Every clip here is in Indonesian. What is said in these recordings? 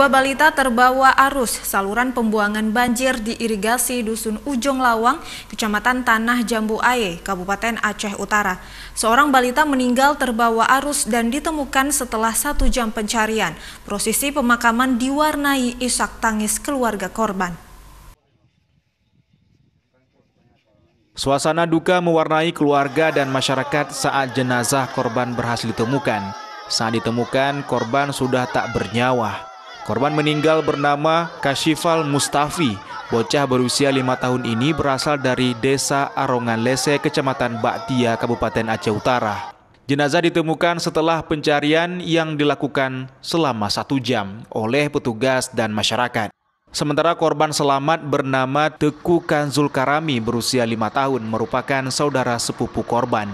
Dua balita terbawa arus saluran pembuangan banjir di irigasi Dusun Ujung Lawang, Kecamatan Tanah Jambu Aye, Kabupaten Aceh Utara. Seorang balita meninggal terbawa arus dan ditemukan setelah satu jam pencarian. Prosesi pemakaman diwarnai isak tangis keluarga korban. Suasana duka mewarnai keluarga dan masyarakat saat jenazah korban berhasil ditemukan. Saat ditemukan, korban sudah tak bernyawa. Korban meninggal bernama Kashifal Mustafi. Bocah berusia lima tahun ini berasal dari Desa Arongan Lese, Kecamatan Baktia, Kabupaten Aceh Utara. Jenazah ditemukan setelah pencarian yang dilakukan selama satu jam oleh petugas dan masyarakat. Sementara korban selamat bernama Teku Kanzul Karami berusia lima tahun merupakan saudara sepupu korban.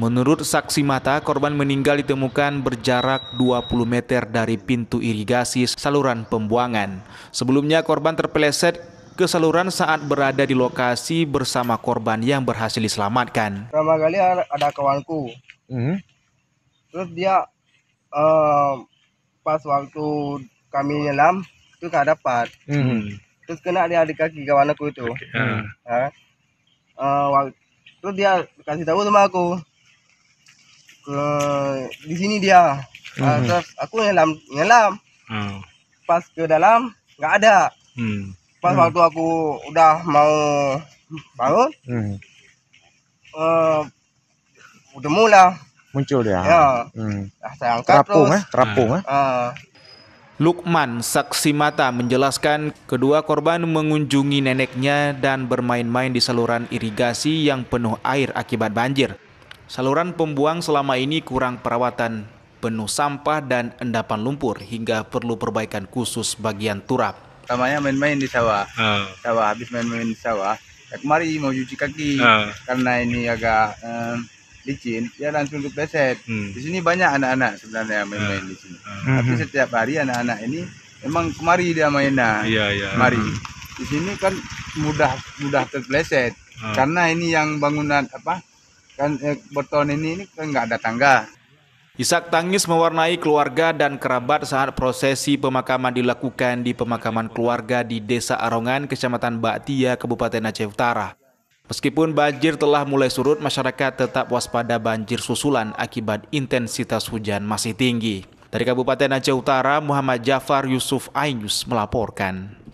Menurut saksi mata, korban meninggal ditemukan berjarak 20 meter dari pintu irigasi saluran pembuangan. Sebelumnya korban terpeleset ke saluran saat berada di lokasi bersama korban yang berhasil diselamatkan. Pertama kali ada kawanku, mm-hmm. terus dia uh, pas waktu kami nyelam itu nggak dapat, mm-hmm. terus kena dia di kaki kawanku itu. Okay. Uh. Uh, ya. eh, waktu, terus dia kasih tahu sama aku, ke eh, di sini dia nah, hmm. Ah, terus aku nyelam nyelam hmm. pas ke dalam nggak ada hmm. pas hmm. waktu aku udah mau bangun hmm. uh, udah mula muncul dia ya hmm. nah, saya angkat terapung terus, eh terapung eh uh, Lukman, saksi mata, menjelaskan kedua korban mengunjungi neneknya dan bermain-main di saluran irigasi yang penuh air akibat banjir. Saluran pembuang selama ini kurang perawatan, penuh sampah dan endapan lumpur hingga perlu perbaikan khusus bagian turap. Namanya main-main di sawah. hmm. Sawah habis main-main di sawah. Ya, kemari mau cuci kaki hmm. karena ini agak um, licin, dia ya langsung kepeset. Hmm. Di sini banyak anak-anak sebenarnya main-main hmm. di sini. Hmm. Tapi setiap hari anak-anak ini memang kemari dia mainan. Nah. Iya, yeah, Yeah. Kemari. Hmm. Di sini kan mudah mudah terpleset. hmm. Karena ini yang bangunan apa? kan eh, beton ini ini kan nggak ada tangga. Isak tangis mewarnai keluarga dan kerabat saat prosesi pemakaman dilakukan di pemakaman keluarga di Desa Arongan, Kecamatan Baktia, Kabupaten Aceh Utara. Meskipun banjir telah mulai surut, masyarakat tetap waspada banjir susulan akibat intensitas hujan masih tinggi. Dari Kabupaten Aceh Utara, Muhammad Jafar Yusuf Ainus melaporkan.